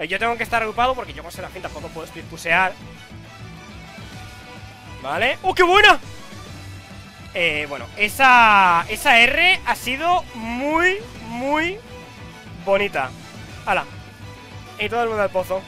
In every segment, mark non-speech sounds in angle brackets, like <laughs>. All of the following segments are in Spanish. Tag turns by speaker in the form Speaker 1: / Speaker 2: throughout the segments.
Speaker 1: Eh, yo tengo que estar agrupado porque yo con gente tampoco puedo splitpusear. Vale. ¡Oh, qué buena! Eh, bueno, esa, esa R ha sido muy, muy bonita. ¡Hala! Y todo el mundo al pozo.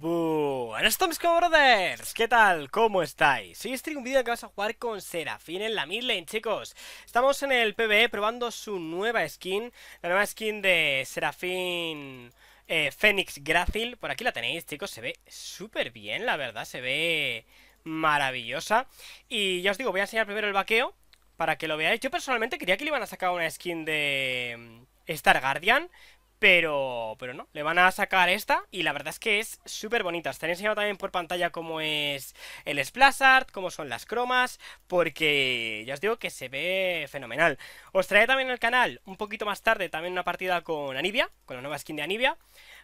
Speaker 1: ¡Uh! Buenas tardes, Brothers, ¿qué tal? ¿Cómo estáis? Hoy estoy un vídeo que vamos a jugar con Serafín en la midlane, chicos Estamos en el PBE probando su nueva skin La nueva skin de Serafín eh, Fénix Grácil Por aquí la tenéis, chicos, se ve súper bien, la verdad, se ve maravillosa Y ya os digo, voy a enseñar primero el vaqueo Para que lo veáis, yo personalmente quería que le iban a sacar una skin de... Mm, Star Guardian, pero, pero no, le van a sacar esta y la verdad es que es súper bonita. Estaré enseñando también por pantalla cómo es el splash art, cómo son las cromas, porque ya os digo que se ve fenomenal. Os traeré también en el canal un poquito más tarde también una partida con Anivia, con la nueva skin de Anivia.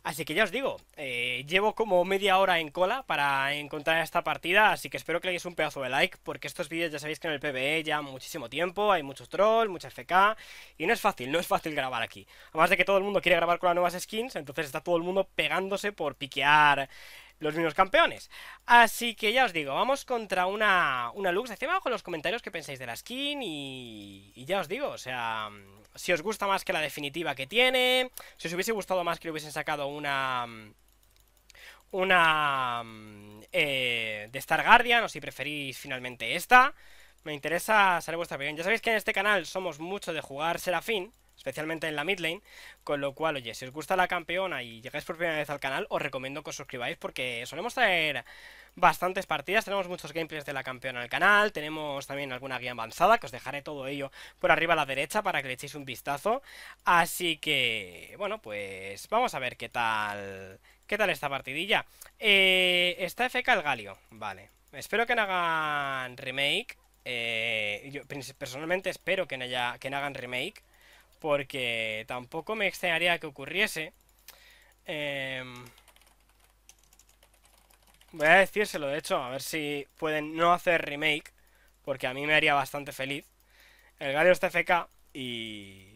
Speaker 1: Así que ya os digo, eh, llevo como media hora en cola para encontrar esta partida, así que espero que le un pedazo de like, porque estos vídeos ya sabéis que en el PBE ya muchísimo tiempo, hay muchos trolls, mucha FK, y no es fácil, no es fácil grabar aquí. Además de que todo el mundo quiere grabar con las nuevas skins, entonces está todo el mundo pegándose por piquear los mismos campeones. Así que ya os digo, vamos contra una, una Lux. Decid abajo en los comentarios que pensáis de la skin y, ya os digo, o sea, mm, si os gusta más que la definitiva que tiene, si os hubiese gustado más que le hubiesen sacado una mm, una mm, eh, de Star Guardian o si preferís finalmente esta. Me interesa saber vuestra opinión. Ya sabéis que en este canal somos mucho de jugar Serafín especialmente en la mid lane, con lo cual, oye, si os gusta la campeona y llegáis por primera vez al canal, os recomiendo que os suscribáis porque solemos traer bastantes partidas, tenemos muchos gameplays de la campeona en el canal, tenemos también alguna guía avanzada, que os dejaré todo ello por arriba a la derecha para que le echéis un vistazo, así que, bueno, pues vamos a ver qué tal, qué tal esta partidilla. Eh, está FK el Galio, vale, espero que no hagan remake, eh, yo personalmente espero que que hagan remake porque tampoco me extrañaría que ocurriese. Em, voy a decírselo, de hecho, a ver si pueden no hacer remake, porque a mí me haría bastante feliz. El Galio está y...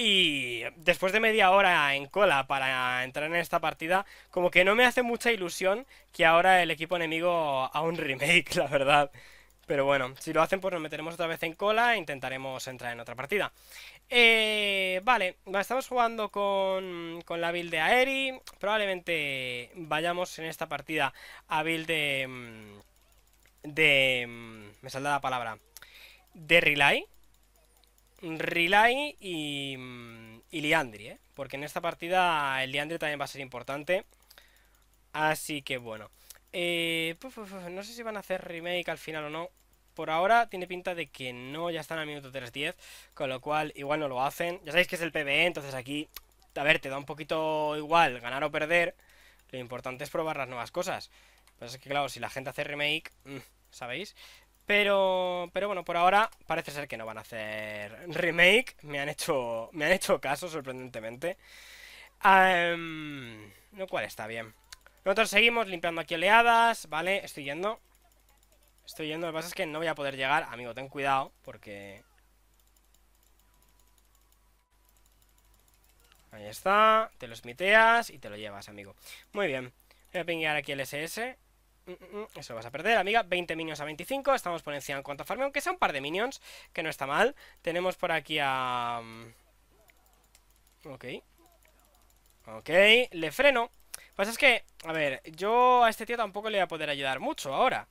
Speaker 1: Y después de media hora en cola para entrar en esta partida, como que no me hace mucha ilusión que ahora el equipo enemigo haga un remake, <laughs> la verdad. Pero bueno, si lo hacen, pues nos meteremos otra vez en cola e intentaremos entrar en otra partida. Eh, vale, estamos jugando con, con, la build de Aeri. Probablemente vayamos en esta partida a build de... Mm, de mm, me saldrá la palabra. De Relay. Relay y, mm, y Liandri, ¿eh? Porque en esta partida el Liandri también va a ser importante. Así que bueno. Eh, no sé si van a hacer remake al final o no. Por ahora tiene pinta de que no, ya están al minuto 3.10, con lo cual igual no lo hacen. Ya sabéis que es el PBE, entonces aquí, a ver, te da un poquito igual ganar o perder. Lo importante es probar las nuevas cosas. Pues es que claro, si la gente hace remake, mm, ¿sabéis? Pero, pero bueno, por ahora parece ser que no van a hacer <laughs> remake. Me han hecho, me han hecho caso, sorprendentemente. no lo cual está bien. Nosotros seguimos limpiando aquí oleadas, ¿vale? Estoy yendo. Estoy yendo, lo que pasa es que no voy a poder llegar. Amigo, ten cuidado, porque... Ahí está, te lo smiteas y te lo llevas, amigo. Muy bien, voy a pinguear aquí el SS. Mm, mm, mm, eso lo vas a perder, amiga. 20 minions a 25. Estamos por encima en cuanto a farmeo, aunque sea un par de minions, que no está mal. Tenemos por aquí a... Ok. Ok, le freno. Pasa es que, a ver, yo a este tío tampoco le voy a poder ayudar mucho ahora.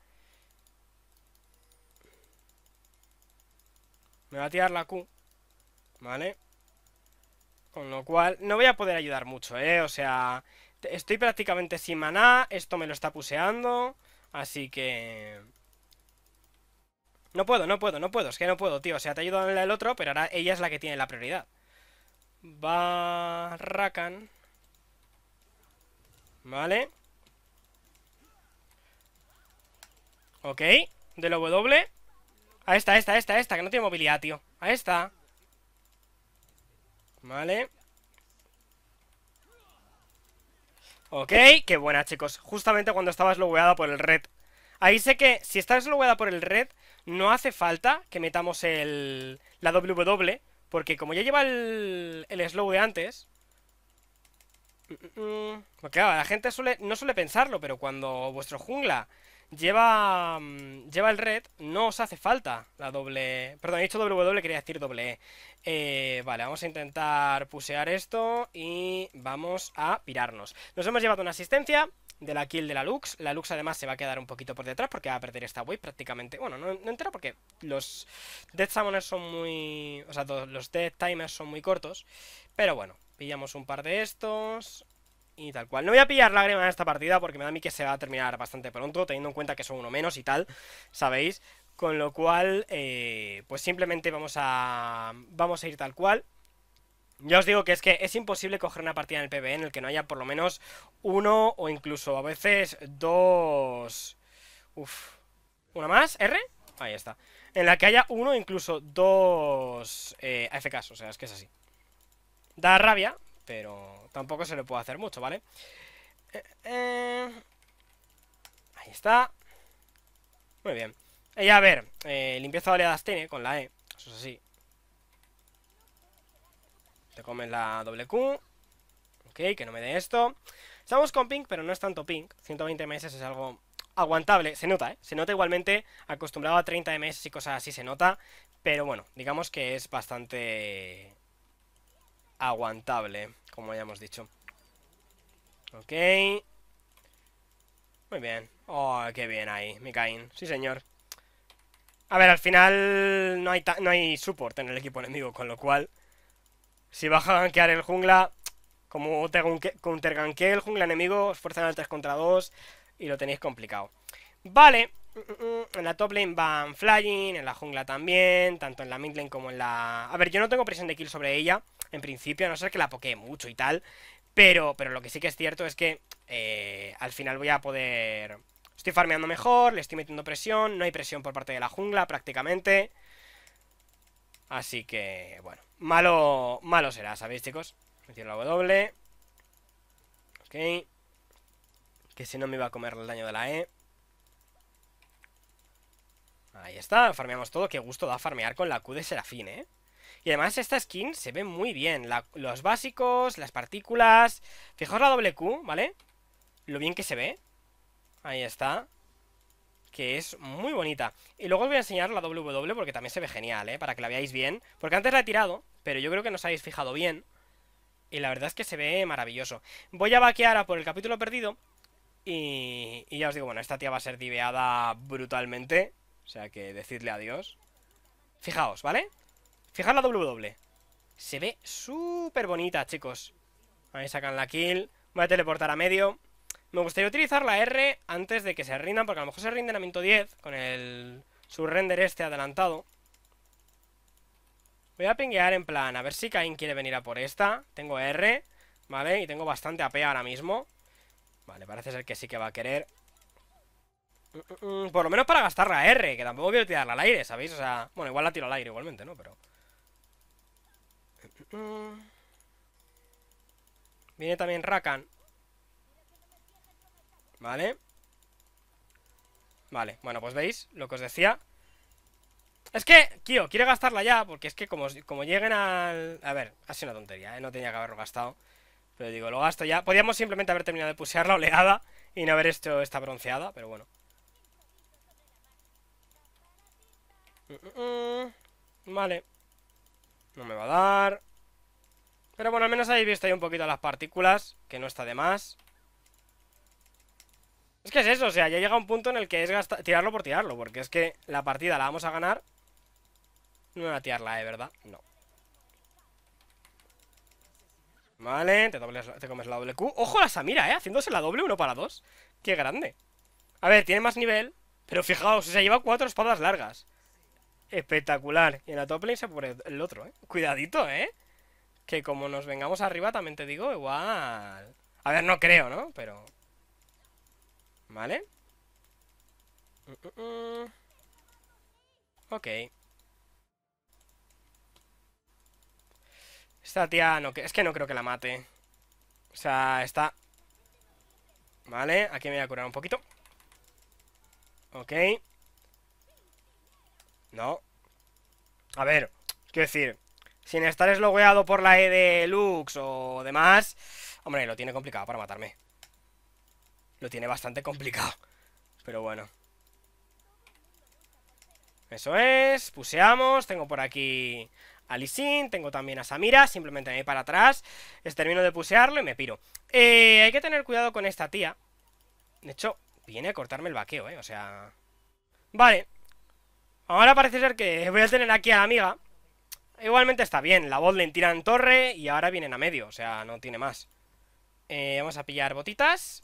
Speaker 1: Me va a tirar la Q. Vale. Con lo cual, no voy a poder ayudar mucho, ¿eh? O sea, estoy prácticamente sin maná. Esto me lo está puseando. Así que... No puedo, no puedo, no puedo. Es que no puedo, tío. O sea, te ayudado en el otro, pero ahora ella es la que tiene la prioridad. Barracan. Vale. Ok. De la W. A esta, a esta, esta, esta, que no tiene movilidad, tío. A esta. Vale. Ok, qué buena, chicos. Justamente cuando estaba slogueada por el red. Ahí sé que si está slogueada por el red, no hace falta que metamos el, la W, porque como ya lleva el, el slow de antes, porque claro, la gente no suele pensarlo, pero cuando vuestro jungla lleva, mm, lleva el red, no os hace falta la doble... Perdón, he dicho W, e, quería decir doble E. Eh, vale, vamos a intentar pusear esto y vamos a pirarnos. Nos hemos llevado una asistencia de la kill de la Lux. La Lux además se va a quedar un poquito por detrás porque va a perder esta wave prácticamente. Bueno, no, no porque los Death son muy... O sea, los Death Timers son muy cortos. Pero bueno, Pillamos un par de estos y tal cual. No voy a pillar lágrimas en esta partida porque me da a mí que se va a terminar bastante pronto, teniendo en cuenta que son uno menos y tal, ¿sabéis? Con lo cual, eh, pues simplemente vamos a, vamos a ir tal cual. Ya os digo que es que es imposible coger una partida en el PvE en el que no haya por lo menos uno o incluso a veces dos... Uf. ¿Una más? ¿R? Ahí está. En la que haya uno, incluso dos eh, AFKs, o sea, es que es así. Da rabia, pero tampoco se le puede hacer mucho, ¿vale? Eh, eh, ahí está. Muy bien. Y eh, a ver, limpieza de oleadas tiene con la E. Eso es así. Te comen la doble Q. Ok, que no me dé esto. Estamos con pink, pero no es tanto pink. 120 meses es algo aguantable. Se nota, ¿eh? Se nota igualmente. Acostumbrado a 30 MS y cosas así se nota. Pero bueno, digamos que es bastante aguantable, como ya hemos dicho. Ok. Muy bien. Oh, qué bien ahí, Mikain. Sí, señor. A ver, al final no hay, no hay support en el equipo enemigo, con lo cual... Si baja a gankear el jungla, como te counterganquee el jungla enemigo, os fuerzan al 3 contra 2 y lo tenéis complicado. Vale, mm, mm, mm, en la top lane van flying, en la jungla también, tanto en la mid lane como en la... A ver, yo no tengo presión de kill sobre ella, en principio, a no ser que la pokee mucho y tal. Pero, pero lo que sí que es cierto es que eh, al final voy a poder... Estoy farmeando mejor, le estoy metiendo presión, no hay presión por parte de la jungla prácticamente. Así que, bueno, malo, malo será, ¿sabéis chicos? Metir la W. Ok. Que si no me iba a comer el daño de la E. Ahí está, farmeamos todo. Qué gusto da farmear con la Q de Serafín, ¿eh? Y además esta skin se ve muy bien. los básicos, las partículas... Fijaos la doble ¿vale? Lo bien que se ve. Ahí está. Que es muy bonita. Y luego os voy a enseñar la W porque también se ve genial, ¿eh? Para que la veáis bien. Porque antes la he tirado, pero yo creo que nos habéis fijado bien. Y la verdad es que se ve maravilloso. Voy a vaquear a por el capítulo perdido. Y, y ya os digo, bueno, esta tía va a ser diveada brutalmente. O sea que decidle adiós. Fijaos, ¿vale? fijar la W. Se ve súper bonita, chicos. Ahí sacan la kill. Voy a teleportar a medio. Me gustaría utilizar la R antes de que se rindan, porque a lo mejor se rinden a minuto 10 con el sub-render este adelantado. Voy a pinguear en plan, a ver si Cain quiere venir a por esta. Tengo R, ¿vale? Y tengo bastante AP ahora mismo. Vale, parece ser que sí que va a querer. Mm, mm, mm. por lo menos para gastar la R, que tampoco a tirarla al aire, ¿sabéis? O sea, bueno, igual la tiro al aire igualmente, ¿no? Pero... Mm. Viene también Rakan. Vale. Vale, bueno, pues veis lo que os decía. Es que, Kio, quiere gastarla ya, porque es que como, lleguen al... A ver, ha sido una tontería, ¿eh? no tenía que haberlo gastado. Pero digo, lo gasto ya. Podríamos simplemente haber terminado de pusear la oleada y no haber hecho esta bronceada, pero bueno. Mm, mm, vale. No me va a dar. Pero bueno, al menos habéis visto ahí un poquito las partículas, que no está de más. Es que es eso, o sea, ya llega un punto en el que es gastar, tirarlo por tirarlo, porque es que la partida la vamos a ganar. No voy a tirarla, ¿eh? ¿Verdad? No. Vale, te, comes la doble ¡Ojo a la Samira, eh! Haciéndose la doble uno para dos. ¡Qué grande! A ver, tiene más nivel, pero fijaos, Se sea, lleva cuatro espadas largas. Espectacular. Y en la top lane se pone el otro, ¿eh? Cuidadito, ¿eh? Que como nos vengamos arriba, también te digo, igual...
Speaker 2: A ver, no creo, ¿no?
Speaker 1: Pero... ¿Vale? Mm, mm, mm. Ok. Esta tía no... Es que no creo que la mate. O sea, está... Vale, aquí me voy a curar un poquito. Ok. No. A ver, quiero decir sin estar eslogueado por la E de Lux o demás, hombre, lo tiene complicado para matarme. Lo tiene bastante complicado. Pero bueno. Eso es, puseamos, tengo por aquí a Lisin, tengo también a Samira, simplemente me voy para atrás, Es termino de pusearlo y me piro. Eh, hay que tener cuidado con esta tía. De hecho, viene a cortarme el vaqueo, eh, o sea... Vale. Ahora parece ser que voy a tener aquí a la amiga Igualmente está bien, la voz le en torre y ahora vienen a medio, o sea, no tiene más. Eh, vamos a pillar botitas.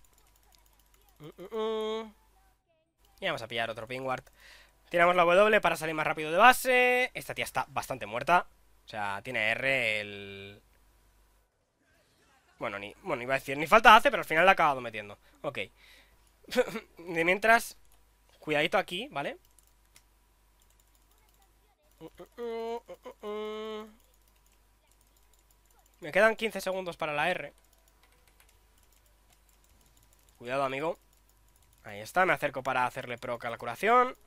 Speaker 1: Uh, uh, uh. Y vamos a pillar otro pingward. Tiramos la W para salir más rápido de base. Esta tía está bastante muerta. O sea, tiene R el... Bueno, ni, iba a decir, ni falta hace, pero al final la ha acabado metiendo. Ok. <laughs> de mientras, cuidadito aquí, ¿vale? vale me quedan 15 segundos para la R. Cuidado, amigo. Ahí está, me acerco para hacerle proca la curación.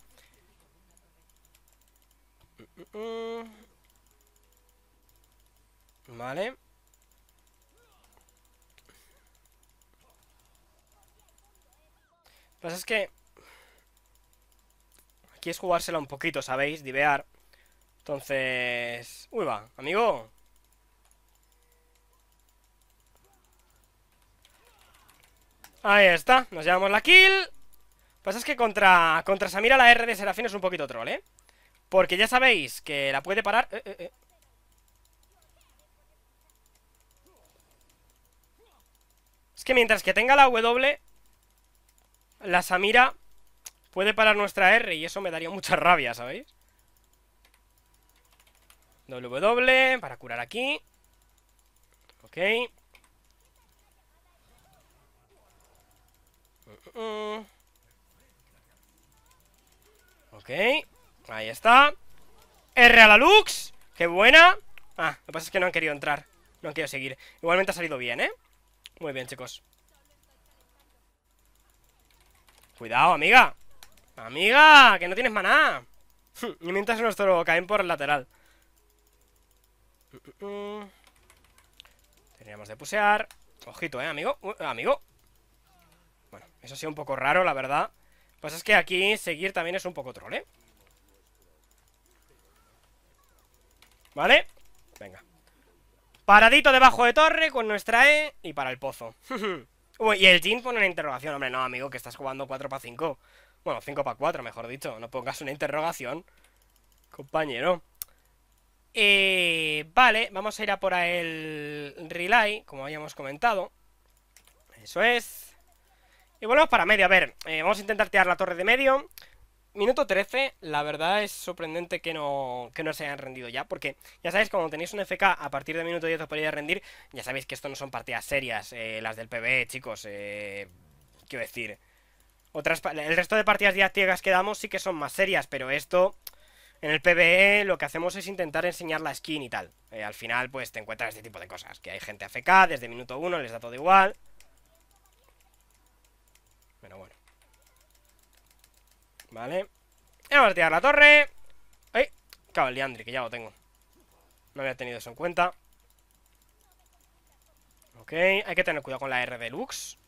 Speaker 1: Vale. Lo que pasa es que... Aquí es jugársela un poquito, ¿sabéis? Divear. Entonces... Uy, va, amigo. Ahí está, nos llevamos la kill. Pasa es que contra, contra Samira la R de Serafín es un poquito troll, ¿eh? Porque ya sabéis que la puede parar... Eh, eh, eh. Es que mientras que tenga la W, la Samira puede parar nuestra R y eso me daría mucha rabia, ¿sabéis? W para curar aquí. Ok. Ok. Ahí está. R a la Lux. Qué buena. Ah, lo que pasa es que no han querido entrar. No han querido seguir. Igualmente ha salido bien, ¿eh? Muy bien, chicos. Cuidado, amiga. Amiga, que no tienes maná. <laughs> y mientras nuestro caen por el lateral. Teníamos de pusear. Ojito, ¿eh, amigo? amigo. Bueno, eso ha sido un poco raro, la verdad. Pues es que aquí seguir también es un poco troll, ¿eh? ¿Vale? Venga. Paradito debajo de torre con nuestra E y para el pozo. <laughs> Uy, y el Jin pone una interrogación. Hombre, no, amigo, que estás jugando 4 para 5. Bueno, 5 para 4, mejor dicho. No pongas una interrogación, compañero. Eh, vale, vamos a ir a por el relay, como habíamos comentado. Eso es. Y volvemos para medio. A ver, eh, vamos a intentar tirar la torre de medio. Minuto 13, la verdad es sorprendente que no, que no se hayan rendido ya, porque ya sabéis, cuando tenéis un FK a partir de minuto 10 os podéis rendir, ya sabéis que esto no son partidas serias, eh, las del PB, chicos, quiero decir. Otras, el resto de partidas didácticas que damos sí que son más serias, pero esto en el PBE lo que hacemos es intentar enseñar la skin y tal. Eh, al final, pues te encuentras este tipo de cosas. Que hay gente AFK, desde minuto uno les da todo igual. Pero bueno. Vale. Y vamos a tirar la torre. ¡Ay! Cabo el que ya lo tengo. No había tenido eso en cuenta. Ok, hay que tener cuidado con la R deluxe.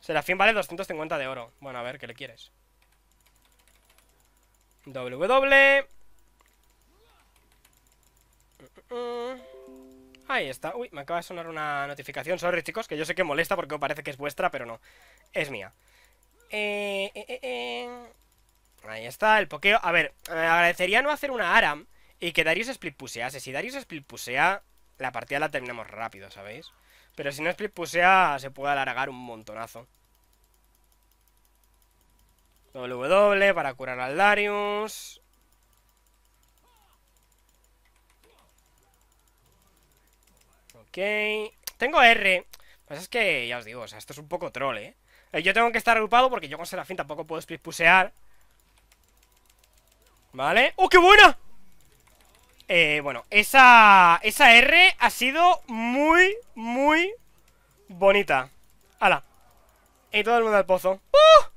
Speaker 1: Serafín vale 250 de oro. Bueno, a ver, ¿qué le quieres? W. E. Mm, mm, mm. Ahí está. Uy, me acaba de sonar una notificación. Sorry, chicos, que yo sé que molesta porque parece que es vuestra, pero no. Es mía. Eh, eh, eh, Ahí está, el pokeo. A ver, me agradecería no hacer una ARAM y que Darius split pusease. Si Darius split pusea, la partida la terminamos rápido, ¿sabéis? Pero si no split pusea, se puede alargar un montonazo. W para curar al Darius. Ok. Tengo R. Pues es que, ya os digo, o sea, esto es un poco troll, ¿eh? eh yo tengo que estar agrupado porque yo con Serafín tampoco puedo splitpusear ¿Vale? ¡Oh, qué buena! Eh, bueno, esa, esa R ha sido muy, muy bonita. ¡Hala! Y todo el mundo al pozo. ¡Uh!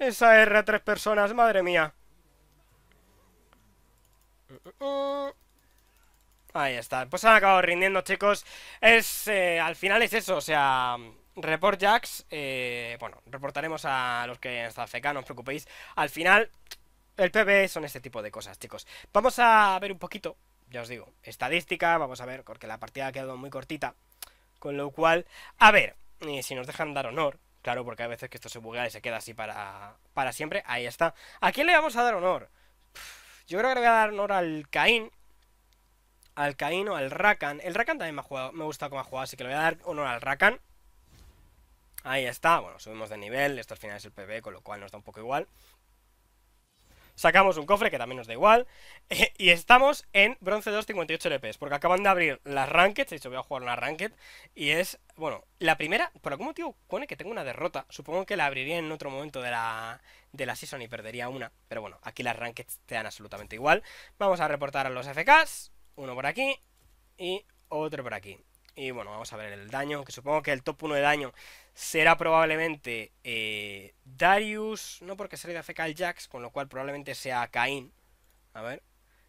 Speaker 1: Esa R a tres personas, madre mía. Ahí está. Pues han acabado rindiendo, chicos. Es, eh, al final es eso, o sea... Report Jax, eh, bueno, reportaremos a los que están FK, no os preocupéis. Al final, el PB son este tipo de cosas, chicos. Vamos a ver un poquito, ya os digo, estadística, vamos a ver, porque la partida ha quedado muy cortita. Con lo cual, a ver, si nos dejan dar honor, Claro, porque hay veces que esto se buguea y se queda así para, para siempre. Ahí está. ¿A quién le vamos a dar honor? Yo creo que le voy a dar honor al Caín. Al Caín o al Rakan. El Rakan también me, ha jugado, me gusta cómo ha jugado, así que le voy a dar honor al Rakan. Ahí está. Bueno, subimos de nivel. Esto al final es el PB, con lo cual nos da un poco igual sacamos un cofre, que también nos da igual, <laughs> y estamos en bronce 258 58 LPs, porque acaban de abrir las Ranked, de hecho voy a jugar una Ranked, y es, bueno, la primera, por algún motivo pone que tengo una derrota, supongo que la abriría en otro momento de la, de la season y perdería una, pero bueno, aquí las Ranked te dan absolutamente igual. Vamos a reportar a los FKs, uno por aquí y otro por aquí. Y bueno, vamos a ver el daño, que supongo que el top 1 de daño será probablemente eh, Darius, no porque sale de jacks Jax, con lo cual probablemente sea Caín. A ver.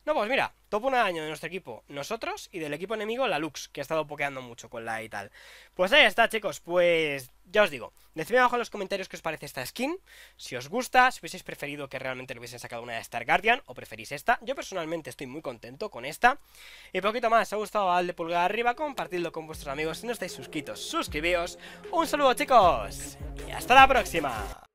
Speaker 1: No, pues mira, topo un año daño de nuestro equipo, nosotros, y del equipo enemigo, la Lux, que ha estado pokeando mucho con la e y tal. Pues ahí está, chicos, pues ya os digo, decidme abajo en los comentarios qué os parece esta skin, si os gusta, si hubieseis preferido que realmente le hubiesen sacado una de Star Guardian, o preferís esta. Yo personalmente estoy muy contento con esta. Y poquito más, si os ha gustado, dadle pulgar arriba, compartidlo con vuestros amigos, si no estáis suscritos, suscribíos. Un saludo, chicos, y hasta la próxima.